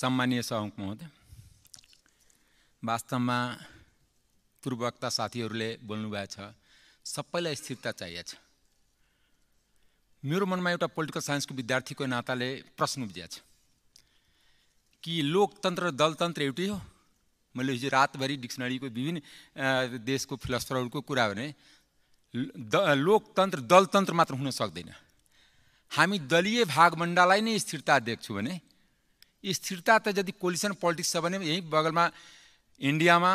सम्मानीय सभामुख महोदय वास्तवमा पूर्ववक्ता साथीहरूले बोल्नुभएको छ सबैलाई स्थिरता चाहिएको छ मेरो मनमा एउटा पोलिटिकल साइन्सको विद्यार्थीको नाताले प्रश्न उब्जिया छ कि लोकतन्त्र दलतन्त्र एउटै हो मैले हिजो रातभरि डिक्सनरीको विभिन्न देशको फिलोसफरहरूको कुरा भने द लोकतन्त्र दलतन्त्र मात्र हुन सक्दैन हामी दलीय भागमण्डालाई नै स्थिरता देख्छौँ भने स्थिरता त यदि कोलिसन पोलिटिक्स छ भने यहीँ बगलमा इन्डियामा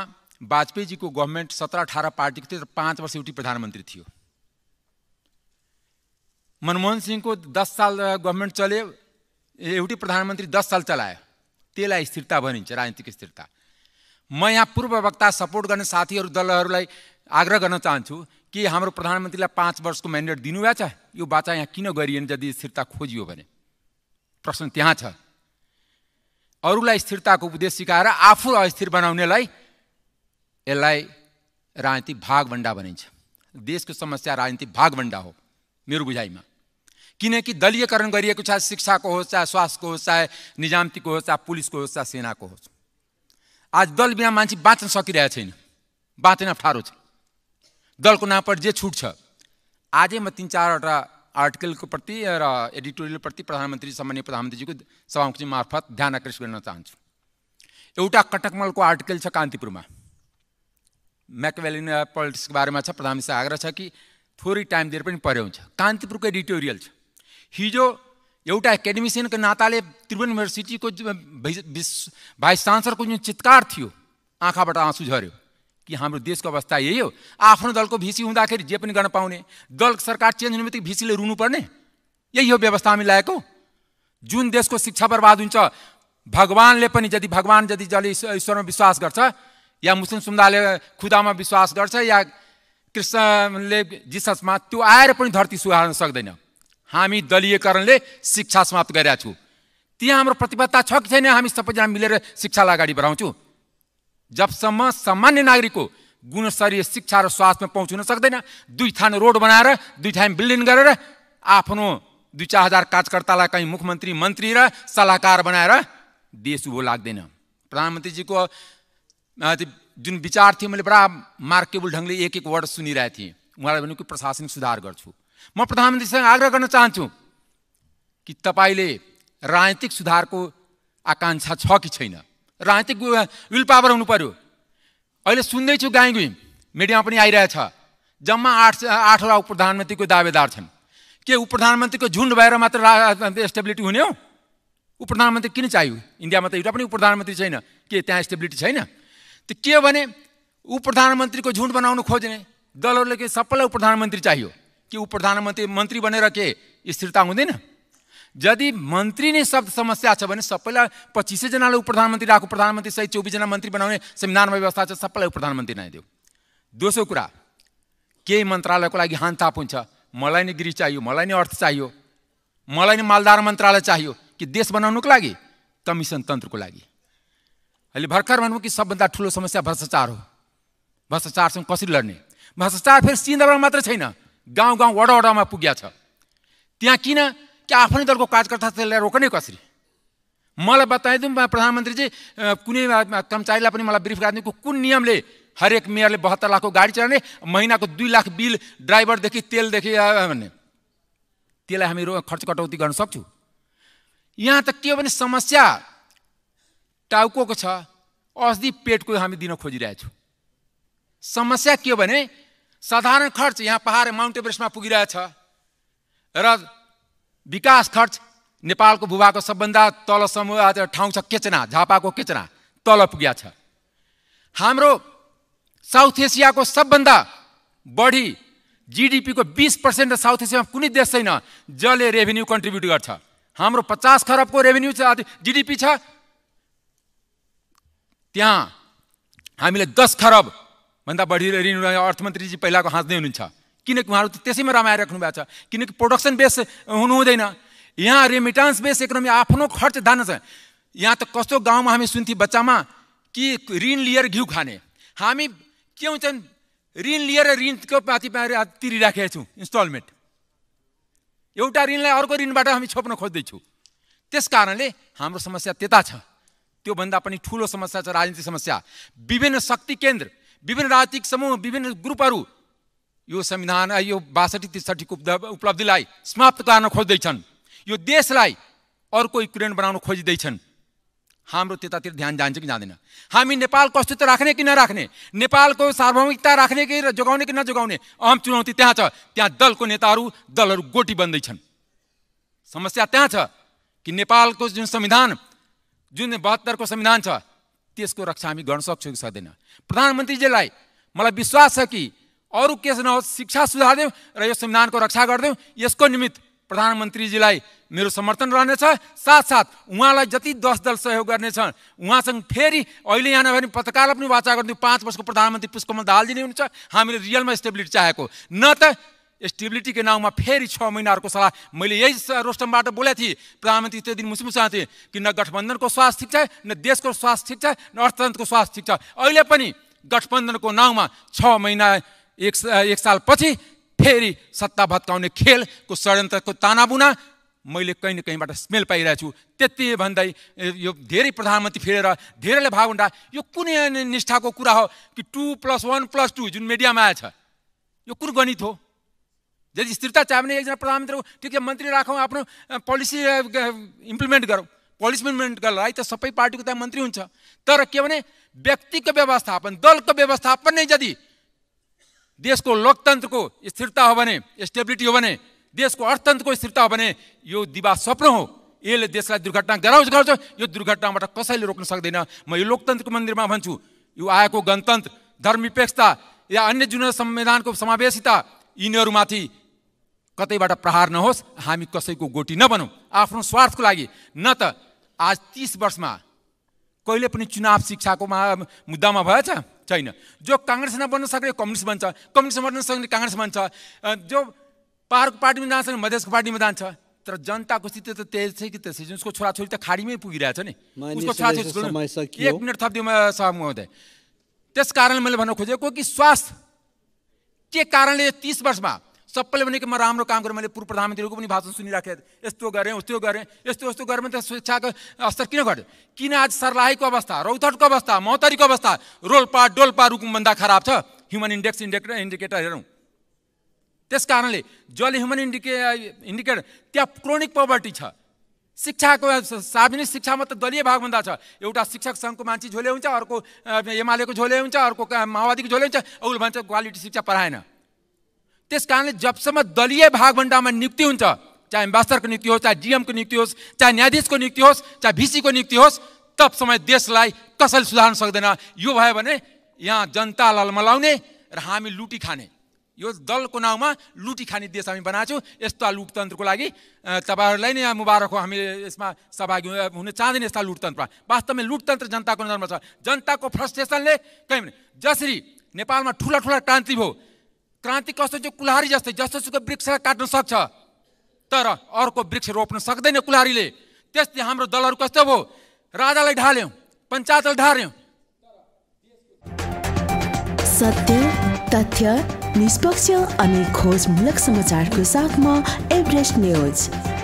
वाजपेयीजीको गभर्मेन्ट सत्र अठार पार्टीको थियो र पाँच वर्ष एउटी प्रधानमन्त्री थियो मनमोहन सिंहको दस साल गभर्मेन्ट चल्यो एउटै प्रधानमन्त्री दस साल चलायो त्यसलाई स्थिरता भनिन्छ राजनीतिक स्थिरता म यहाँ पूर्व वक्ता सपोर्ट गर्ने साथीहरू दलहरूलाई आग्रह गर्न चाहन्छु कि हाम्रो प्रधानमन्त्रीलाई पाँच वर्षको म्यान्डेट दिनुभएको छ यो बाचा यहाँ किन गरिएन यदि स्थिरता खोजियो भने प्रश्न त्यहाँ छ अरूलाई स्थिरताको उपदेश सिकाएर आफू अस्थिर बनाउनेलाई यसलाई राजनीतिक भागभन्डा भनिन्छ देशको समस्या राजनीतिक भागभन्डा हो मेरो बुझाइमा किनकि दलीयकरण गरिएको छ शिक्षाको होस् चाहे स्वास्थ्यको होस् चाहे निजामतीको होस् चाहे पुलिसको होस् चाहे सेनाको होस् आज दल बिना मान्छे बाँच्न सकिरहेको छैन बाँच्न अप्ठ्यारो छ दलको पर जे छुट छ आजै म तिन चारवटा आर्टिकलको प्रति र एडिटोरियलप्रति प्रधानमन्त्री सामान्य प्रधानमन्त्रीजीको सभामुखजी मार्फत ध्यान आकर्षित गर्न चाहन्छु एउटा कटकमलको आर्टिकल छ कान्तिपुरमा म्याकभ्यालिन पोलिटिक्सको बारेमा छ प्रधानमन्त्री आग्रह छ कि थोरै टाइम दिएर पनि पऱ्यो हुन्छ कान्तिपुरको एडिटोरियल छ हिजो एउटा एकाडेमिसियनको नाताले त्रिभुवन युनिभर्सिटीको भाइस चान्सलरको जुन चित्कार थियो आँखाबाट आँसु झऱ्यो कि हाम्रो देशको अवस्था यही हो आफ्नो दलको भिसी हुँदाखेरि जे पनि गर्न पाउने दल सरकार चेन्ज हुने बित्तिकै भिसीले रुनुपर्ने यही हो व्यवस्था हामी ल्याएको जुन देशको शिक्षा बर्बाद हुन्छ भगवान्ले पनि यदि भगवान् यदि जसले ईश्वरमा विश्वास गर्छ या मुस्लिम समुदायले खुदामा विश्वास गर्छ या कृष्णले जिससमा त्यो आएर पनि धरती सुहार्न सक्दैन हामी दलीयकरणले शिक्षा समाप्त गरेका छौँ त्यहाँ हाम्रो प्रतिबद्धता छ कि छैन हामी सबैजना मिलेर शिक्षालाई अगाडि बढाउँछौँ जबसम्म सामान्य नागरिकको गुणस्तरीय शिक्षा र स्वास्थ्यमा पहुँच हुन सक्दैन दुई थान रोड बनाएर दुई थान बिल्डिङ गरेर आफ्नो दुई चार हजार कार्यकर्तालाई कहीँ मुख्यमन्त्री मन्त्री र सल्लाहकार बनाएर देश उभो लाग्दैन प्रधानमन्त्रीजीको जुन विचार थियो मैले बडा मार्केबल ढङ्गले एक एक वर्ड सुनिरहेको थिएँ उहाँलाई भनेको प्रशासनिक सुधार गर्छु म प्रधानमन्त्रीसँग आग्रह गर्न चाहन्छु कि तपाईँले राजनीतिक सुधारको आकाङ्क्षा छ कि छैन राजनीतिक विल पावर हुनु पऱ्यो अहिले सुन्दैछु गाईगुई मिडियामा पनि आइरहेछ जम्मा आठ आठवटा उप प्रधानमन्त्रीको दावेदार छन् के उप प्रधानमन्त्रीको झुन्ड भएर मात्र स्टेबिलिटी हुने हो उप प्रधानमन्त्री किन चाहियो इन्डियामा त एउटा पनि उप प्रधानमन्त्री छैन के त्यहाँ स्टेबिलिटी छैन त्यो के भने उप प्रधानमन्त्रीको झुन्ड बनाउनु खोज्ने दलहरूले के सबैलाई उप प्रधानमन्त्री चाहियो कि उप प्रधानमन्त्री मन्त्री बनेर के स्थिरता हुँदैन यदि मन्त्री नै शब्द समस्या छ भने सबैलाई पच्चिसैजनालाई उप प्रधानमन्त्री राखु प्रधानमन्त्री सहित चौबिसजना मन्त्री बनाउने संविधानमा व्यवस्था छ सबैलाई उप प्रधानमन्त्री नै देऊ दोस्रो कुरा केही मन्त्रालयको लागि हान थाप हुन्छ मलाई नै गृह चाहियो मलाई नै अर्थ चाहियो मलाई नै मालदार मन्त्रालय चाहियो कि देश बनाउनुको लागि कमिसन तन्त्रको लागि अहिले भर्खर भन्नु कि सबभन्दा ठुलो समस्या भ्रष्टाचार हो भ्रष्टाचारसँग कसरी लड्ने भ्रष्टाचार फेरि सिन्दरमा मात्र छैन गाउँ गाउँ वडा वडामा पुग्या छ त्यहाँ किन कि आफ्नै दलको कार्यकर्ता त्यसलाई रोक्ने कसरी मलाई बताइदिउँ प्रधानमन्त्रीजी कुनै कर्मचारीलाई पनि मलाई ब्रिफ गरिदिनु कुन नियमले हरेक मेयरले बहत्तर लाखको गाडी चलाउने महिनाको दुई लाख बिल ड्राइभरदेखि तेलदेखि भन्ने त्यसलाई हामी खर्च कटौती गर्न सक्छौँ यहाँ त के हो भने समस्या टाउको छ औषधि पेटको हामी दिन खोजिरहेछौँ समस्या के हो भने साधारण खर्च यहाँ पहाड माउन्ट एभरेस्टमा पुगिरहेछ र विकास खर्च नेपालको भूभागको सबभन्दा तल समूह ठाउँ छ केचना झापाको केचना तल पुगेको छ हाम्रो साउथ एसियाको सबभन्दा बढी जिडिपीको बिस पर्सेन्ट साउथ एसियामा कुनै देश छैन जसले रेभेन्यू कन्ट्रिब्युट गर्छ हाम्रो पचास खरबको रेभेन्यू छ जिडिपी छ त्यहाँ हामीले दस खरबभन्दा बढी ऋण अर्थमन्त्रीजी पहिलाको हाँस्दै हुनुहुन्छ किनकि उहाँहरू त्यसैमा रमाएर राख्नु भएको छ किनकि प्रोडक्सन बेस हुनु हुँदैन यहाँ रेमिटान्स बेस इकोनोमी आफ्नो खर्च धान्न छ यहाँ त कस्तो गाउँमा हामी सुन्थ्यौँ बच्चामा कि ऋण लिएर घिउ खाने हामी के हुन्छन् ऋण लिएर ऋणको माथि तिरिराखेका छौँ इन्स्टलमेन्ट एउटा ऋणलाई अर्को ऋणबाट हामी छोप्न खोज्दैछौँ त्यस कारणले हाम्रो समस्या त्यता छ त्योभन्दा पनि ठुलो समस्या छ राजनीतिक समस्या विभिन्न शक्ति केन्द्र विभिन्न राजनीतिक समूह विभिन्न ग्रुपहरू यो संविधान यो बासठी त्रिसठीको उपलब्धिलाई समाप्त गर्न खोज्दैछन् यो देशलाई अर्को युक्रेन बनाउन खोजिँदैछन् हाम्रो त्यतातिर ध्यान जान्छ कि जाँदैन हामी नेपालको अस्तित्व राख्ने कि नराख्ने नेपालको सार्वभौमिकता राख्ने कि जोगाउने कि नजोगाउने अहम चुनौती त्यहाँ छ त्यहाँ दलको नेताहरू दलहरू गोटी बन्दैछन् समस्या त्यहाँ छ कि नेपालको जुन संविधान जुन बहत्तरको संविधान छ त्यसको रक्षा हामी गर्न सक्छौँ कि सक्दैन प्रधानमन्त्रीजीलाई मलाई विश्वास छ कि अरू केस नहोस् शिक्षा सुधार सुधारिदिउँ र यो संविधानको रक्षा गरिदिउँ यसको निमित्त प्रधानमन्त्रीजीलाई मेरो समर्थन रहनेछ साथसाथ उहाँलाई जति दस दल सहयोग गर्नेछ उहाँसँग फेरि अहिले यहाँ नभए पत्रकारलाई पनि वाचा गरिदिउँ पाँच वर्षको प्रधानमन्त्री पुष्पमा दिने हुन्छ हामीले रियलमा स्टेबिलिटी चाहेको न त स्टेबिलिटीको नाउँमा फेरि छ महिनाहरूको सल्लाह मैले यही रोस्टमबाट बोलेको थिएँ प्रधानमन्त्री त्यो दिन मुसमुसा थिएँ कि न गठबन्धनको स्वास्थ्य ठिक छ न देशको स्वास्थ्य ठिक छ न अर्थतन्त्रको स्वास्थ्य ठिक छ अहिले पनि गठबन्धनको नाउँमा छ महिना एक एक पछि फेरि सत्ता भत्काउने खेलको षड्यन्त्रको तानाबुना मैले कहीँ न कहीँबाट स्मेल पाइरहेछु त्यति भन्दै यो धेरै प्रधानमन्त्री फेरेर धेरैले भाग यो कुनै निष्ठाको कुरा हो कि two plus one plus two जुन मिडियामा आएछ यो कुन गणित हो यदि स्थिरता चाह्यो भने एकजना प्रधानमन्त्री ठिक छ मन्त्री राखौँ आफ्नो पोलिसी इम्प्लिमेन्ट गरौँ पोलिसी इम्प्लिमेन्ट गर्नलाई त सबै पार्टीको त मन्त्री हुन्छ तर के भने व्यक्तिको व्यवस्थापन दलको व्यवस्थापन नै यदि देशको लोकतन्त्रको स्थिरता हो भने स्टेबिलिटी हो भने देशको अर्थतन्त्रको स्थिरता हो भने यो दिवा स्वप्न हो यसले देशलाई दुर्घटना गराउँछ गराउँछ यो दुर्घटनाबाट कसैले रोक्न सक्दैन म यो लोकतन्त्रको मन्दिरमा भन्छु यो आएको गणतन्त्र धर्मनिरपेक्षता या अन्य जुन संविधानको समावेशिता यिनीहरूमाथि कतैबाट प्रहार नहोस् हामी कसैको गोटी नबनौँ आफ्नो स्वार्थको लागि न त आज तिस वर्षमा कहिले पनि चुनाव शिक्षाको मुद्दामा भएछ छैन जो काङ्ग्रेस नबन्न सक्ने कम्युनिस्ट बन्छ कम्युनिस्ट बन्न सक्ने काङ्ग्रेस बन्छ जो पाहाडको पार्टीमा जान सक्ने मधेसको पार्टीमा जान्छ तर जनताको स्थिति त त्यही छ कि त्यसै उसको छोराछोरी त खाडीमै पुगिरहेछ नि उसको छोराछोरी एक मिनट थपिदियो हुँदै त्यस कारण मैले भन्न खोजेको कि स्वास्थ्य के कारणले तिस वर्षमा सबैले भनेको म राम्रो काम गरेँ मैले पूर्व प्रधानमन्त्रीको पनि भाषण सुनिराखेँ यस्तो गरेँ उस्तो गरेँ यस्तो यस्तो गरेँ भने त शिक्षाको असर किन घट्यो किन आज सर्लाहीको अवस्था रौथटको अवस्था महतरीको अवस्था रोल्पा डोल्पा रुकुमभन्दा खराब छ ह्युमन इन्डेक्स इन्डेक्टर इन्डिकेटर हेरौँ त्यस कारणले जसले ह्युमन इन्डिके इन्डिकेटर त्यहाँ क्रोनिक पोभर्टी छ शिक्षाको सार्वजनिक शिक्षामा त दलीय भागभन्दा छ एउटा शिक्षक सङ्घको मान्छे झोले हुन्छ अर्को एमालेको झोले हुन्छ अर्को माओवादीको झोले हुन्छ औल भन्छ क्वालिटी शिक्षा पढाएन त्यस कारणले जबसम्म दलीय भागभन्डामा नियुक्ति हुन्छ चाहे एम्बासडरको नियुक्ति होस् चाहे डिएमको नियुक्ति होस् चाहे न्यायाधीशको नियुक्ति होस् चाहे भिसीको नियुक्ति होस् तबसम्म देशलाई कसैले सुधार्न सक्दैन यो भयो भने यहाँ जनता ललमलाउने र हामी लुटी खाने यो दलको नाउँमा लुटी खाने देश हामी बनाएको छौँ यस्ता लुटतन्त्रको लागि तपाईँहरूलाई नै मुबारक हो हामी यसमा सहभागी हुन चाहँदैन यस्ता लोकतन्त्रमा वास्तवमा लुटतन्त्र जनताको नजरमा छ जनताको फ्रस्ट्रेसनले कहीँ जसरी नेपालमा ठुला ठुला क्रान्ति भयो क्रान्ति कस्तो चाहिँ कुलहारी जस्तै जस्तोसुकै वृक्षलाई काट्न सक्छ तर अर्को वृक्ष रोप्न सक्दैन कुलहारीले त्यस्तै हाम्रो दलहरू कस्तो भयो राजालाई ढाल्यौँ पञ्चायतलाई ढाल्यौँ सत्य तथ्य निष्पक्ष अनि खोजमूलक समाचारको साथमा एभरेस्ट न्युज